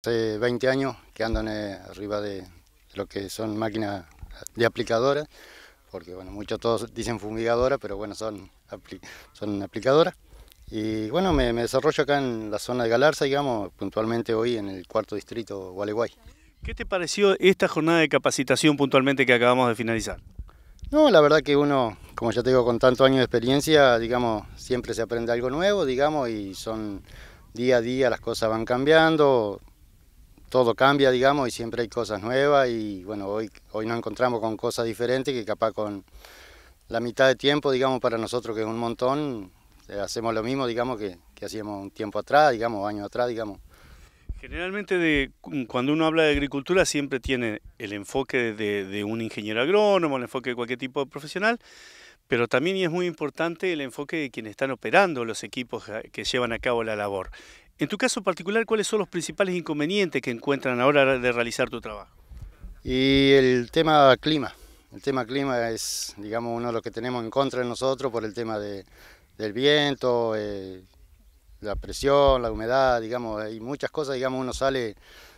Hace 20 años que ando eh, arriba de, lo que son máquinas de aplicadoras, porque bueno, muchos todos dicen fumigadoras, pero bueno, son, son aplicadoras. Y bueno, me, me, desarrollo acá en la zona de Galarza, digamos, puntualmente hoy en el cuarto distrito Gualeguay. ¿Qué te pareció esta jornada de capacitación puntualmente que acabamos de finalizar? No, la verdad que uno, como ya te digo, con tantos años de experiencia, digamos, siempre se aprende algo nuevo, digamos, y son día a día las cosas van cambiando, todo cambia, digamos, y siempre hay cosas nuevas y bueno, hoy, hoy nos encontramos con cosas diferentes que capaz con la mitad de tiempo, digamos, para nosotros que es un montón, eh, hacemos lo mismo, digamos, que, hacíamos un tiempo atrás, digamos, años atrás, digamos. Generalmente mm, cuando uno habla de agricultura siempre tiene el enfoque de, un ingeniero agrónomo, el enfoque de cualquier tipo de profesional, pero también es muy importante el enfoque de quienes están operando los equipos eh, que llevan a cabo la labor. En tu caso particular, ¿cuáles son los principales inconvenientes que encuentran ahora de realizar tu trabajo? Y el tema clima. El tema clima es, digamos, uno de los que tenemos en contra de nosotros por el tema de, del viento, eh, la presión, la humedad, digamos, hay muchas cosas, digamos, uno sale,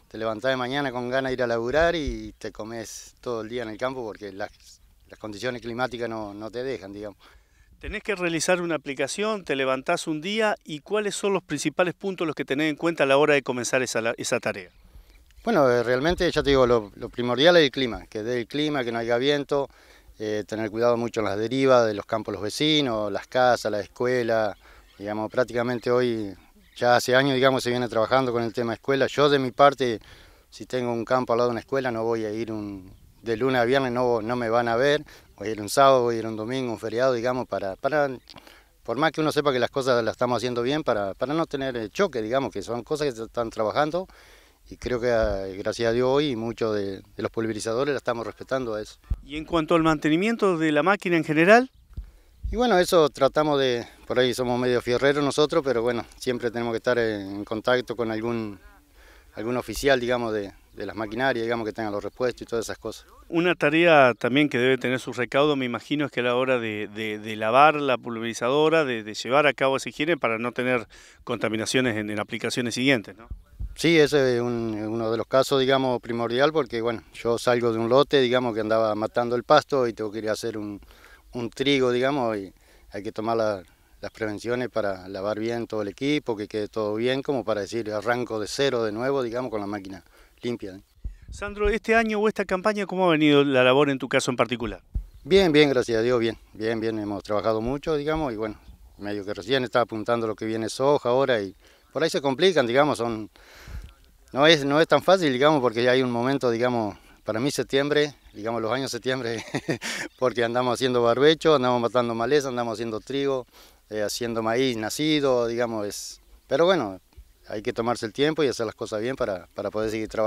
te levantas de mañana con ganas de ir a laburar y te comes todo el día en el campo porque las, condiciones climáticas no, no te dejan, digamos. Tenés que realizar una aplicación, te levantás un día y cuáles son los principales puntos los que tenés en cuenta a la hora de comenzar esa, tarea. Bueno, eh, realmente ya te digo, lo, primordial es el clima, que dé el clima, que no haya viento, eh, tener cuidado mucho en las derivas de los campos los vecinos, las casas, la escuela, digamos, prácticamente hoy, ya hace años, digamos, se viene trabajando con el tema escuela. Yo de mi parte, si tengo un campo al lado de una escuela, no voy a ir de lunes a viernes, no me van a ver, hoy era un sábado, hoy era un domingo, un feriado, digamos, para, para por más que uno sepa que las cosas las estamos haciendo bien, para, para no tener choque, digamos, que son cosas que se están trabajando y creo que eh, gracias a Dios hoy muchos de, los pulverizadores la estamos respetando a eso. ¿Y en cuanto al mantenimiento de la máquina en general? Y bueno, eso tratamos de, por ahí somos medio fierreros nosotros, pero bueno, siempre tenemos que estar eh, en contacto con algún, algún oficial, digamos, de, de las maquinarias, digamos, que tengan los repuestos y todas esas cosas. Una tarea también que debe tener su recaudo, me imagino, es que a la hora de, lavar la pulverizadora, de, llevar a cabo ese higiene para no tener contaminaciones en, aplicaciones siguientes, ¿no? Sí, ese es uno de los casos, digamos, primordial, porque, bueno, yo salgo de un lote, digamos, que andaba matando el pasto y tengo que ir a hacer un, trigo, digamos, y hay que tomar las prevenciones para lavar bien todo el equipo, que quede todo bien, como para decir arranco de cero de nuevo, digamos, con la máquina limpia. ¿eh? Sandro, este año o esta campaña, ¿cómo ha venido la labor en tu caso en particular? Bien, bien, gracias a Dios, bien, bien, bien, hemos trabajado mucho, digamos, y bueno, medio que recién estaba apuntando lo que viene soja ahora y por ahí se complican, digamos, son no es no es tan fácil, digamos, porque ya hay un momento, digamos, para mí septiembre, digamos los años septiembre, porque andamos haciendo barbecho, andamos matando maleza, andamos haciendo trigo, eh, haciendo maíz nacido, digamos, es pero bueno, hay que tomarse el tiempo y hacer las cosas bien para, para poder seguir trabajando.